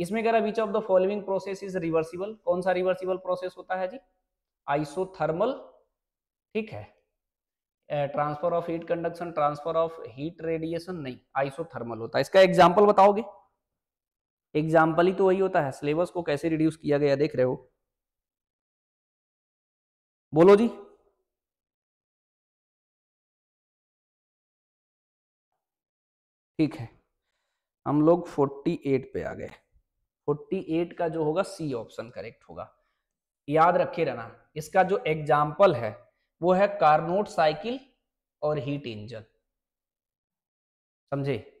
इसमें कह रहा which of the following process is reversible कौन सा रिवर्सिबल प्रोसेस होता है जी आइसोथर्मल ठीक है transfer of heat conduction transfer of heat radiation नहीं आइसोथर्मल होता है इसका एग्जाम्पल बताओगे एग्जाम्पल ही तो वही होता है सिलेबस को कैसे रिड्यूस किया गया देख रहे हो बोलो जी ठीक है हम लोग 48 पे आ गए 48 का जो होगा सी ऑप्शन करेक्ट होगा याद रखे रहना इसका जो एग्जाम्पल है वो है कार्नोट साइकिल और हीट इंजन समझे